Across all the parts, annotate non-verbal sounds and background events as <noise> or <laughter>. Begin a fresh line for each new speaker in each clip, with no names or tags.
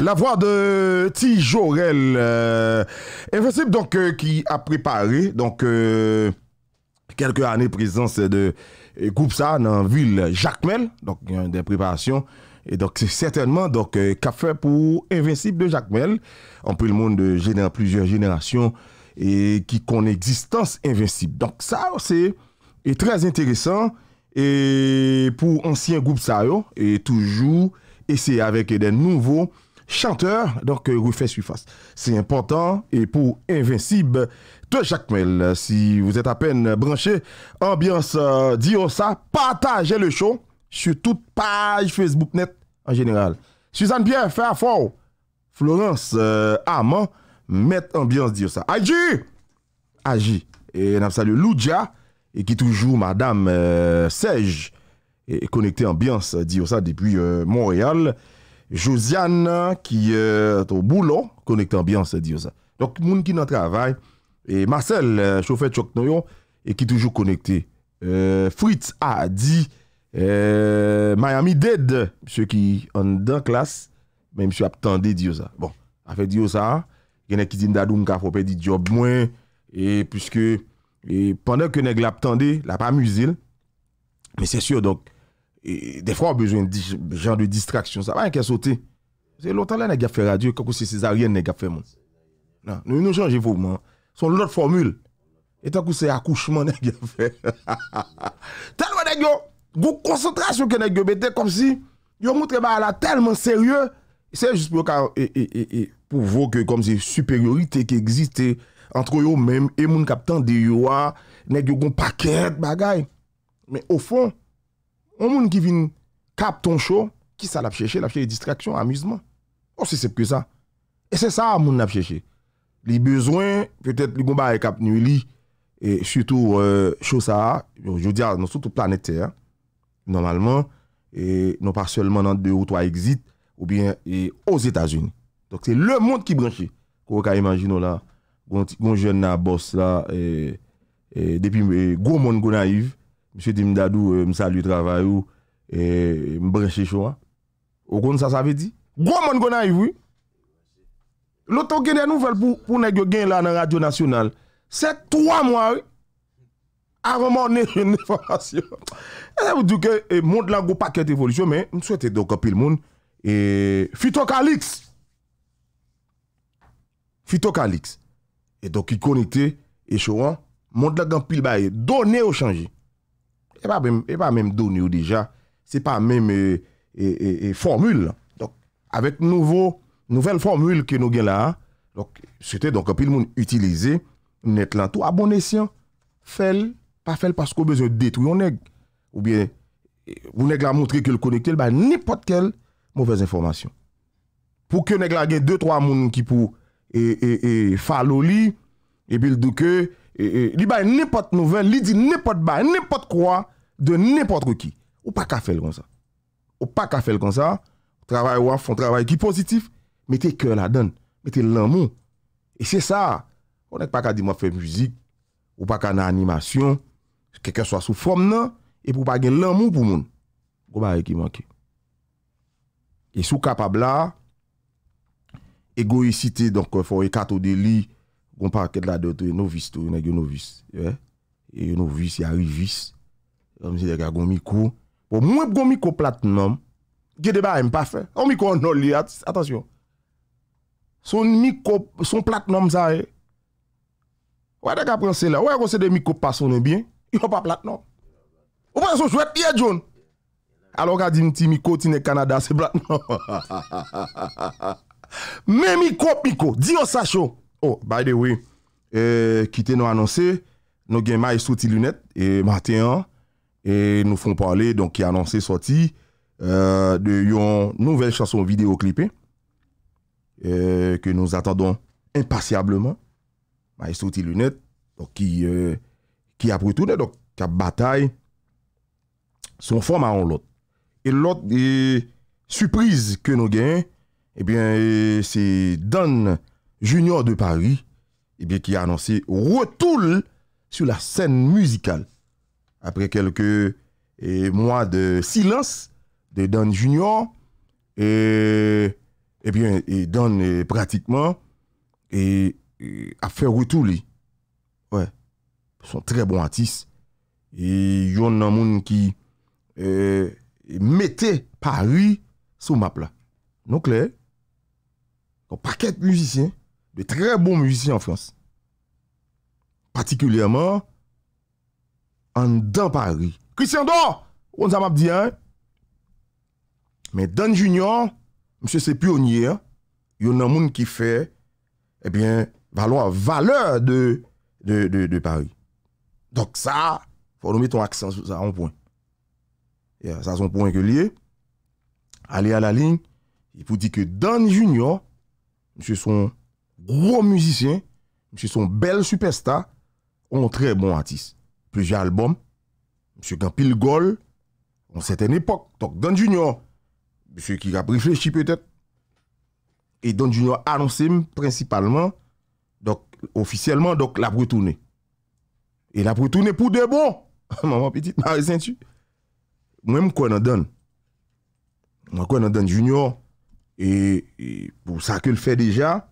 la voix de Tijorel. Invincible, euh, donc, euh, qui a préparé donc, euh, quelques années présence de groupe ça dans la ville Jacmel, donc des préparations. Et donc, c'est certainement donc qu'a fait pour Invincible de Jacmel. On peut le monde de plusieurs générations et qui connaît existence invincible. Donc, ça, c'est très intéressant. Et pour ancien groupe ça, et toujours et c'est avec des nouveaux chanteurs donc euh, refait surface. C'est important et pour Invincible de Jacques Mel. Si vous êtes à peine branché, ambiance euh, diosa. partagez le show sur toute page Facebook net en général. Suzanne Pierre, faire fort. Florence euh, Amant, met ambiance dire ça. Agi! Et on a salué et qui toujours Madame euh, Serge et connecté ambiance, dire ça depuis euh, Montréal. Josiane qui euh, est au boulot, connecté ambiance, dire ça. Donc, moun qui dans travail, et Marcel, euh, chauffeur Choc et qui toujours connecté. Fritz a dit Miami Dead, ceux qui en dans classe, mais monsieur attendait dire ça. Bon, a fait ça, il y en a qui dit job moins, et puisque et pendant que nèg il la pas musil. Mais c'est sûr donc E, de fwa bejwen jen de distraksyon sa, ba yon ke sote. Se loutan la ne gefe radye, kakou se se zaryen ne gefe moun. Nan, nou nou chanjifou moun. Son loutan formule. Etakou se akouchman ne gefe. Talwa ne gyo, gwo konsentrasyon ke ne gyo bete, kom si, yon moutre ba ala talman serye. Se jist pou vok, kom si, superiorite ke existe, antro yon men, e moun kapten de yowa, ne gyo goun paket bagay. Men o fon, On moun ki vin kap ton chou, ki sa la fcheche, la fcheche distraksyon, amizman. On oh, se sep ke sa. E se sa moun la fcheche. Li bezwen, fetet li gomba e kap nou li, e choutou euh, chou sa a, yo dira, nou choutou planete, normalman, nou pa selman an de ou to a exit, ou bien, e os Etats-Unis. Dok se le moun ki branche. Kou wak a imajino la, goun jen nan boss la, e depi goun moun goun a yiv, Monsieur Dimdadou, euh, me travail ou et me choix. Au fond ça ça veut dire gros monde qui oui. L'autre qui des nouvelles pour pour nèg là dans radio nationale. C'est trois mois oui. Avant mon <laughs> information. Ça veut dire que monde là pas paquet d'évolution mais nous souhaitons donc pile monde et Phytocalix. Phytocalix. Et donc il connecté et le monde là gant pile bah, donné au changer. E pa mèm e douni ou dija, se pa mèm e, e, e formule. Donk, avèk nouvel formule ki nou gen la, donk, se te donk apil moun itilize, net lan tou abonnesyon, fel, pa fel, paskou bezè detou yon neg. Ou bien, ou neg la moutri ke l'konektil, ba nipot kel mouvèz informasyon. Pou ke neg la gen 2-3 moun ki pou, e fa loli, e bil duke, E, e, li baye nepot nouven, li di nepot baye, nepot kwa, de nepot ki. Ou pa ka fel kon sa. Ou pa ka fel kon sa, trabay wafon, trabay ki pozitif, mette ke la den, mette lan moun. E se sa, ou net pa ka di mwafen mjizik, ou pa ka nan animasyon, keke soa sou form nan, ep ou pa gen lan moun pou moun. Ou ba e ki manke. E sou kapab la, egoisite, donk fwoye kato deli, Gon pa akèd la deyot, yo yo no vis to, yo yo no vis. Yo yo no vis, ya yo vis. Yon mwen se deyot gon mikou. O bon, mwen goun mikou plat nom, ge deyot ba empafe. O mikou anol li, atasyon. Son mikou, son plat nom zaye. O a deyot aprense la, o a gonsede mikou pason en bien, yo yo pa plat nom. O bwè son chouet diye joun. Alo gwa di mti mikou ti ne Kanada se plat nom. <laughs> Me mikou pikou, di yo sasyon. Oh, by the way, eh, ki te nou anonsè, nou gen Maestro Tilunet e Matéan e nou foun pwale ki anonsè soti eh, de yon nouvel chanson videoclipe eh, ke nou zatandon impasyableman Maestro Tilunet ki apretoune ka batay son foma an lot. E lot e suprise ke nou gen se donne Junior de Paris, et eh bien, qui a annoncé retour sur la scène musicale. Après quelques eh, mois de silence de Dan Junior, et, eh, et bien, et Don pratiquement et, a fait retour. Ouais. Son très bon artiste. Et il y a un monde qui mettait Paris sous map là. Donc là, un paquet de musiciens de très bons musiciens en France. Particulièrement en dans Paris. Christian Dor, on s'en m'a dit, hein? Mais Dan Junior, monsieur c'est pionnier, hein. il y a un monde qui fait, eh bien, valoir, valeur de, de, de, Paris. Donc ça, il faut nous mettre un accent sur ça, en point. ça, c'est un point que lié. Aller à la ligne, il faut dire que Dan Junior, monsieur son gros musicien, monsieur son bel superstar, un très bon artiste. Plusieurs albums, monsieur Gampil Gol, en certaine époque, donc Don Junior, monsieur qui a réfléchi peut-être, et Don Junior annoncé principalement, donc officiellement, donc la retourné. Et la retourné pour de bon. <laughs> Maman petite, Marie Saint-Tu. Moi, je connais donne Moi, je donne Junior. Et, pour ça qu'il fait déjà,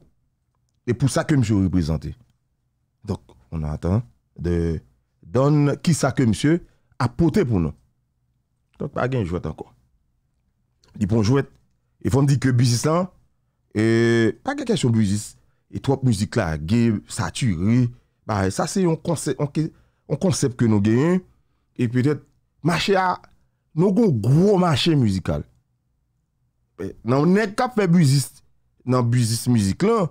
E pou sa ke msio reprezenti. Dok, on a atan de don ki sa ke msio apote pou nou. Dok, pa gen jouet anko. Di pou bon jouet, e fon di ke bizis lan, e pa gen kèchon bizis. E trop msik la, ge, sa tu, ri, ba, sa se yon konsep, yon konsep ke nou gen yon, e pwede, machè a, nou kon gro machè msikal. Nan mnen kap fe bizis, nan bizis msik lan,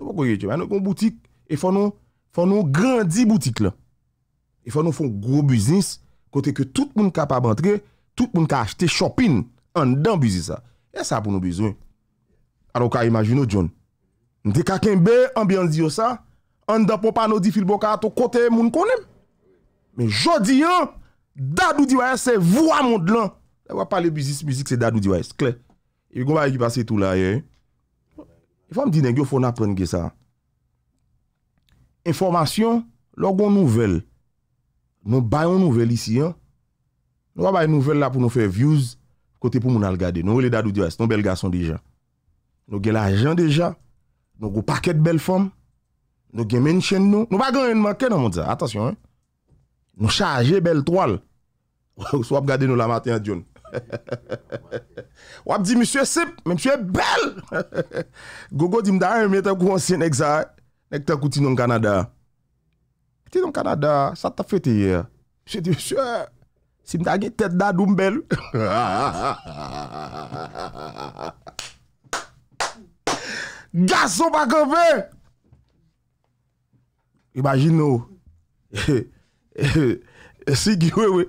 Mwen kon boutik, e fon nou grandi boutik la. E fon nou fon gro biznis, kote ke tout moun ka pa bantre, tout moun ka achete shopin, an dan biznis sa. E sa pou nou biznis. A lo ka imajino John. Nde kakenbe, an biyan diyo sa, an dan pou pa nou di filbo ka ato kote moun konem. Men jodi an, dadou diwaye se vwa moun dlan. E wap pale biznis, mizik se dadou diwaye, skle. E goma ekipa se tou la yey. E fòm di nè gyo fò na pren gè sa. Informasyon, lò gò nouvel. Nou bayon nouvel isi. Nou bay nouvel la pou nou fè views, kote pou moun al gade. Nou wè lè dadou di wè, s'ton bel gason dijan. Nou gè l'ajan deja, nou gò pakè d'bel fòm, nou gè menchen nou, nou bagan yon makè nan moun za. Atasyon. Nou chaje bel toal, wè ou swap gade nou la maten a djoni. <laughs> wap di msye sip men msye bel gogo di mda an mwen te kou ansen ek zay nek te kouti non kanada ti non kanada sa ta fete ye si mda gen tet dadoum bel <laughs> gaso bako ve imajin nou he <laughs> eh, he eh, he E si giwe we,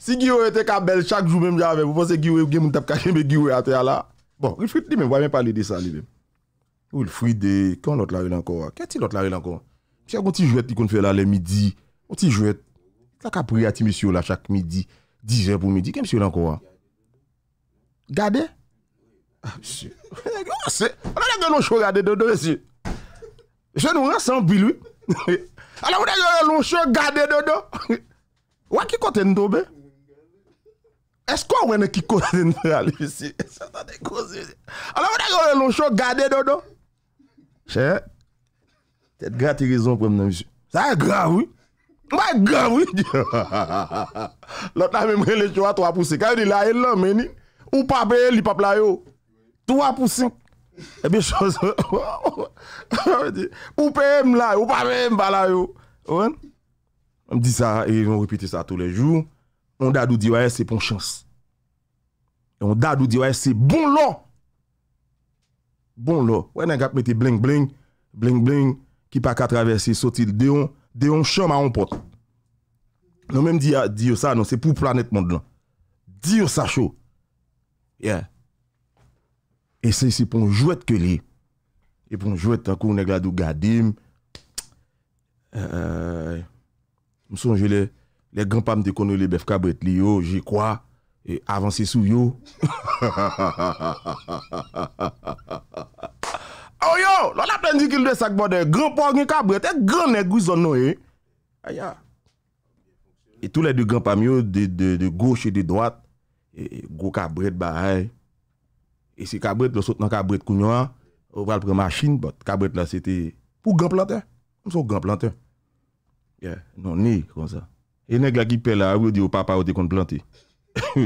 si giwe we te ka bel chak jou menm jave, ou pos se giwe ou gen moun tap kache menm giwe ate ala. Bon, rifrit li menm vwa menm pale de sa li dem. Ou il fri de, ki an lot la re lanko wa? Ki an ti lot la re lanko wa? Mse yon ti jwet li kon fwe la le midi, yon ti jwet, la ka priyati misyo la chak midi, di jè pou midi, ki an misyo lanko wa? Gade? Ah misyo, ou yon ase, ala yon yon lonsho gade dodo, misyo. Mse yon yon yon ase an bilwe, <laughs> ala yon yon yon lonsho gade dodo, <laughs> Wan ki kote ndo be? Eskwa wene ki kote ndo alisi? Eskwa wene ki kote alisi? An la wene ki wene lonsho gade do do? Che, tet gratirizon pou mnen misi. Sa e gravou? Mwen gravou? Lot na mwen lechwa tou apouse. Ka yon di laye lom eni. Ou papeye li pap layo. Tou apouse. Ebe chos. Ou papeye mlayo. Ou papeye mbalayo. Ou an? On di sa, e yon repite sa tou le joun. On dadou di wè, se pon chans. On dadou di wè, se bon lò. Bon lò. Wè nè gap meti bling bling, bling bling, ki pa katraversi, sotil deyon, deyon chanman an pot. Non mèm di yo sa, non, se pou planet mond lan. Diyo sa chou. Yeah. E se, se pon jwet ke li. E pon jwet, takou, nè gadou gadim. Eee, Msonje le genpam di kono li bef kabret li yo, jikwa, e avansi sou yo. O <laughs> yo, lola pendikil de sakbo de genpam ni kabret, e genne gwe zon no e. Aya, e tou le de genpam yo, de goche, de dwat, e, e go kabret ba aye. E se kabret lo sot nan kabret kou nywa, ou val prema chine, kabret la se te pou genplante, mson genplante. Yeah. Non, ni comme ça. Et les gars qui paient là, vous dites au papa, vous êtes contre planté. <laughs>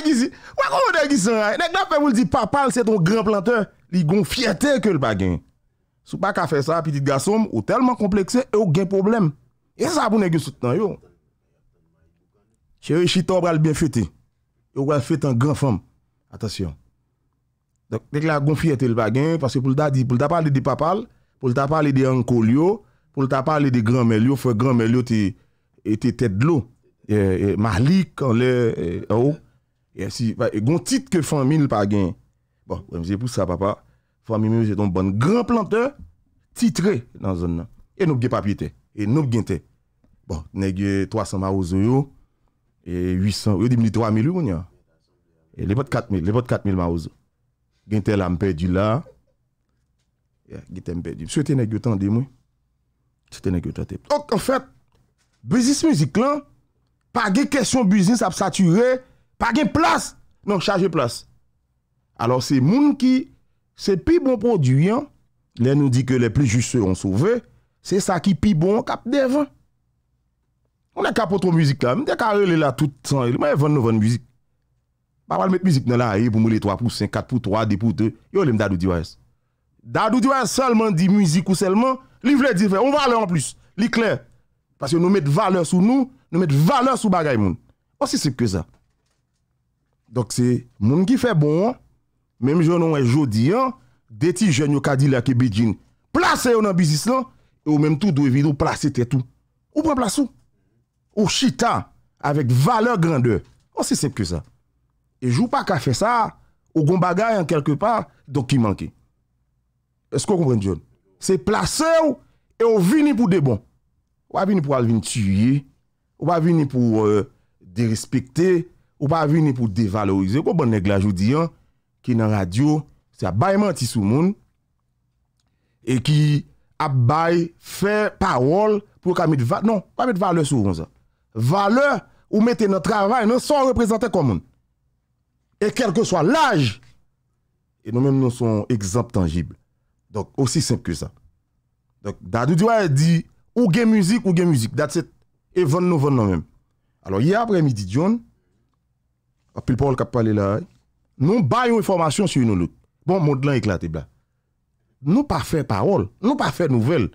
Ah, vous hein? dites, papa, c'est ton grand planteur. Ils gon fierté que le bagage. Si pas qu'à faire ça, petit garçon, ou tellement complexé, et aucun problème. Et ça, vous n'avez pas yo. Chérie Chita, va bien fêter. Vous va fêter en grand femme. Attention. Donc, dès que la gon fierté le bagage, parce que pour le dit, pour le parler de papa, pou lta pale de ankol yo, pou lta pale de granmel yo, fwe granmel yo te tedlo, mahlik, anle, anou, e, e, e, e gontit ke famil pa gen. Bon, mwen jepous sa papa, famil mwen jeton bon, gran plante, titre nan zon nan, e noub gen papyete, e noub gen te. Bon, neg 300 ma ouzo yo, e 800, yo di mili 3000 ou goun ya, e lepot 4000, lepot 4000 ma ouzo. Gen te la mpe di la, Gite mbe di. Se tene gyo tan di mwen. Se tene gyo tate. Ok, en fèt, bizis mizik lan, pa gen kèsyon bizis ap saturè, pa gen plas, nan chaje plas. Alors se moun ki, se pi bon produyen, bon le nou di ke le pli juse yon souve, se sa ki pi bon kap dev. On ne kapotro mizik la, mwen dek a rele la toutan, mwen ven nou ven mizik. Mwen met mizik nan la, pou mou le 3 pou 5, 4 pou 3, 2 pou 2, yo lem dadou diwa es. Dadou diwa salman di muzikou salman, li vle di vle, on va ale an plus, li kler. Pase nou met vale sou nou, nou met vale sou bagay moun. On se sep ke sa. Dok se moun ki fe bon, mèm joun an wè joudi an, deti joun yo kadila ki bijin, plase yo nan bizis lan, ou mèm tou do evidou plase tetou. Ou pou plase ou? Ou chita, avek vale grandeur. On se sep ke sa. E jou pa ka fe sa, ou gon bagay an kelke par, do ki manke. Se plase ou E ou vini pou debon Ou pa vini pou alvini tuye Ou pa vini pou Derespecte ou pa vini pou devalorize Kou bon negla joudian Ki nan radio Se abayman ti sou moun E ki abay Fè parol Non, pou amit vale sou moun Vale ou mette nan travay Nan son reprezentè kou moun E kel ke swa laj E nou men nou son Exemple tangibè Donk, osi semp ke sa. Donk, dadou diwa e di, ou gen mouzik, ou gen mouzik. Dat se, e ven nou ven nou men. Alo, ye apre midi diyon, apil poul kap wale la, nou bayou informasyon sou yon nou lout. Bon, moun lan eklate bla. Nou pa fe parol, nou pa fe nouvel.